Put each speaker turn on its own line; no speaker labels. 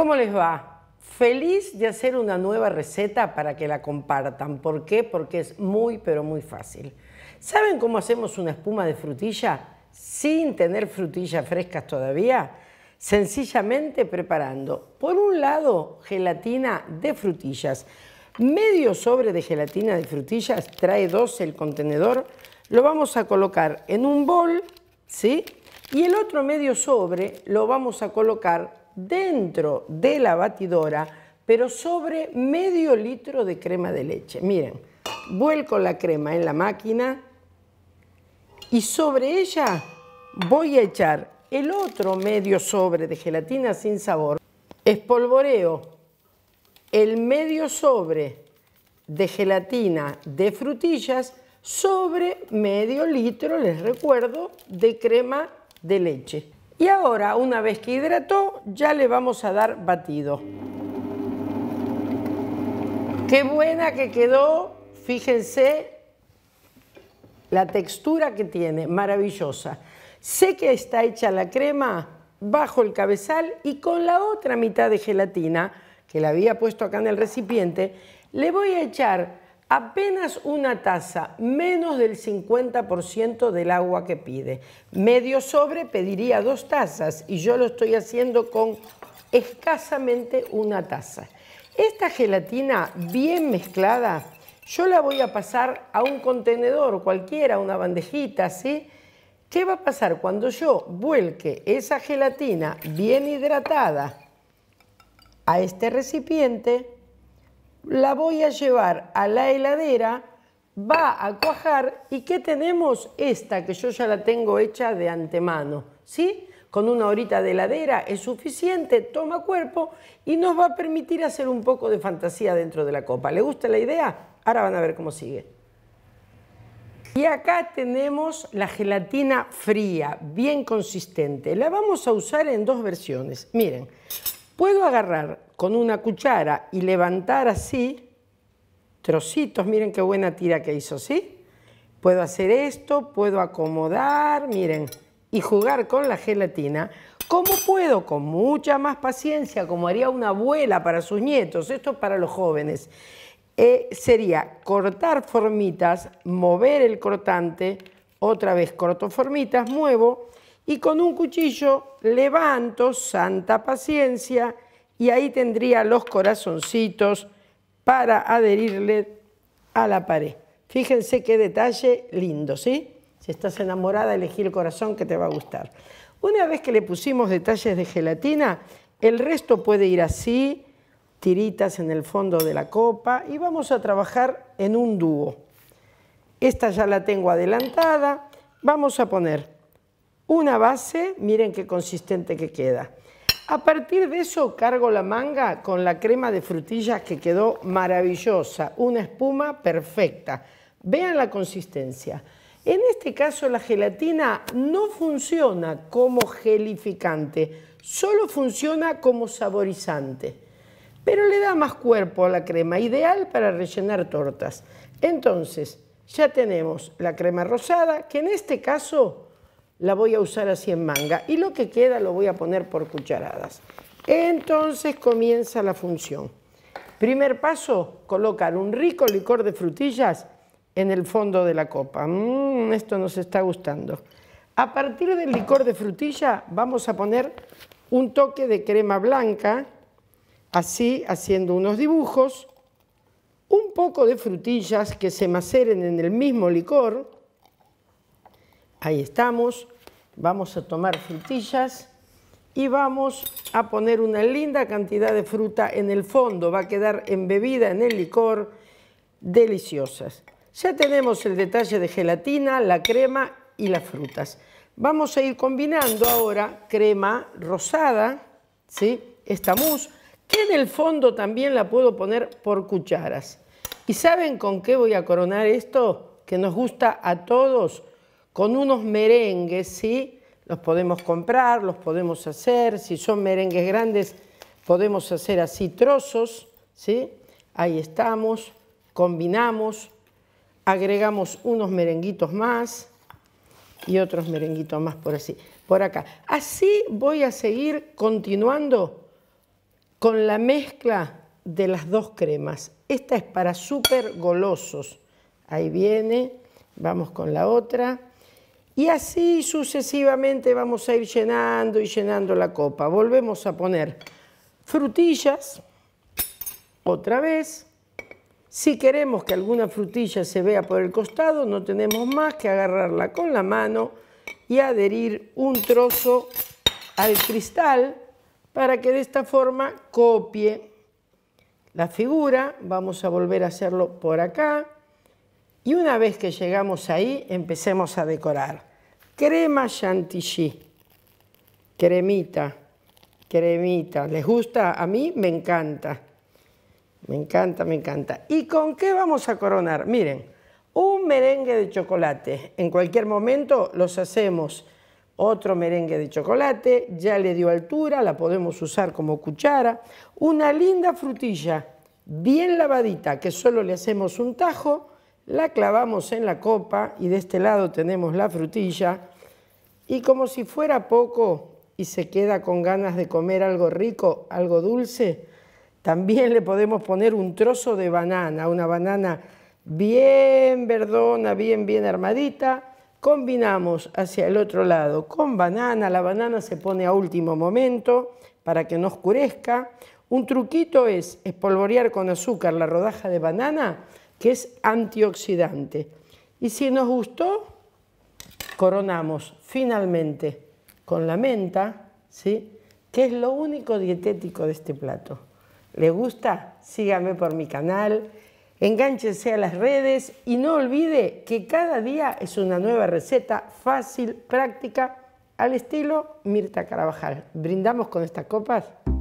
cómo les va. Feliz de hacer una nueva receta para que la compartan. ¿Por qué? Porque es muy, pero muy fácil. ¿Saben cómo hacemos una espuma de frutilla sin tener frutillas frescas todavía? Sencillamente preparando, por un lado, gelatina de frutillas. Medio sobre de gelatina de frutillas, trae dos el contenedor, lo vamos a colocar en un bol, ¿sí? Y el otro medio sobre lo vamos a colocar dentro de la batidora, pero sobre medio litro de crema de leche. Miren, vuelco la crema en la máquina y sobre ella voy a echar el otro medio sobre de gelatina sin sabor. Espolvoreo el medio sobre de gelatina de frutillas sobre medio litro, les recuerdo, de crema de leche. Y ahora, una vez que hidrató, ya le vamos a dar batido. Qué buena que quedó, fíjense la textura que tiene, maravillosa. Sé que está hecha la crema bajo el cabezal y con la otra mitad de gelatina que la había puesto acá en el recipiente, le voy a echar apenas una taza, menos del 50% del agua que pide. Medio sobre pediría dos tazas y yo lo estoy haciendo con escasamente una taza. Esta gelatina bien mezclada, yo la voy a pasar a un contenedor cualquiera, una bandejita, ¿sí? ¿Qué va a pasar cuando yo vuelque esa gelatina bien hidratada a este recipiente? la voy a llevar a la heladera, va a cuajar y ¿qué tenemos? Esta que yo ya la tengo hecha de antemano, ¿sí? Con una horita de heladera es suficiente, toma cuerpo y nos va a permitir hacer un poco de fantasía dentro de la copa. ¿Le gusta la idea? Ahora van a ver cómo sigue. Y acá tenemos la gelatina fría, bien consistente. La vamos a usar en dos versiones. Miren, puedo agarrar con una cuchara y levantar así trocitos, miren qué buena tira que hizo, ¿sí? Puedo hacer esto, puedo acomodar, miren, y jugar con la gelatina ¿Cómo puedo, con mucha más paciencia, como haría una abuela para sus nietos, esto es para los jóvenes. Eh, sería cortar formitas, mover el cortante, otra vez corto formitas, muevo, y con un cuchillo levanto, santa paciencia, y ahí tendría los corazoncitos para adherirle a la pared. Fíjense qué detalle lindo, ¿sí? Si estás enamorada, elegí el corazón que te va a gustar. Una vez que le pusimos detalles de gelatina, el resto puede ir así, tiritas en el fondo de la copa y vamos a trabajar en un dúo. Esta ya la tengo adelantada. Vamos a poner una base, miren qué consistente que queda. A partir de eso cargo la manga con la crema de frutillas que quedó maravillosa, una espuma perfecta. Vean la consistencia. En este caso la gelatina no funciona como gelificante, solo funciona como saborizante, pero le da más cuerpo a la crema, ideal para rellenar tortas. Entonces, ya tenemos la crema rosada, que en este caso la voy a usar así en manga y lo que queda lo voy a poner por cucharadas. Entonces comienza la función. Primer paso, colocar un rico licor de frutillas en el fondo de la copa. Mm, esto nos está gustando. A partir del licor de frutilla vamos a poner un toque de crema blanca, así haciendo unos dibujos, un poco de frutillas que se maceren en el mismo licor, ahí estamos, Vamos a tomar frutillas y vamos a poner una linda cantidad de fruta en el fondo. Va a quedar embebida en el licor, deliciosas. Ya tenemos el detalle de gelatina, la crema y las frutas. Vamos a ir combinando ahora crema rosada, ¿sí? esta mousse, que en el fondo también la puedo poner por cucharas. ¿Y saben con qué voy a coronar esto? Que nos gusta a todos con unos merengues, ¿sí? Los podemos comprar, los podemos hacer, si son merengues grandes podemos hacer así trozos, ¿sí? Ahí estamos, combinamos, agregamos unos merenguitos más y otros merenguitos más por así, por acá. Así voy a seguir continuando con la mezcla de las dos cremas. Esta es para súper golosos. Ahí viene, vamos con la otra. Y así sucesivamente vamos a ir llenando y llenando la copa. Volvemos a poner frutillas, otra vez. Si queremos que alguna frutilla se vea por el costado, no tenemos más que agarrarla con la mano y adherir un trozo al cristal para que de esta forma copie la figura. Vamos a volver a hacerlo por acá y una vez que llegamos ahí empecemos a decorar crema chantilly, cremita, cremita. ¿Les gusta? A mí me encanta, me encanta, me encanta. ¿Y con qué vamos a coronar? Miren, un merengue de chocolate. En cualquier momento los hacemos otro merengue de chocolate, ya le dio altura, la podemos usar como cuchara, una linda frutilla bien lavadita que solo le hacemos un tajo la clavamos en la copa y de este lado tenemos la frutilla y como si fuera poco y se queda con ganas de comer algo rico, algo dulce, también le podemos poner un trozo de banana, una banana bien verdona, bien, bien armadita. Combinamos hacia el otro lado con banana, la banana se pone a último momento para que no oscurezca. Un truquito es espolvorear con azúcar la rodaja de banana que es antioxidante. Y si nos gustó, coronamos finalmente con la menta, ¿sí? que es lo único dietético de este plato. ¿Le gusta? Sígame por mi canal, enganchense a las redes y no olvide que cada día es una nueva receta fácil, práctica, al estilo Mirta Carabajal. ¿Brindamos con estas copas?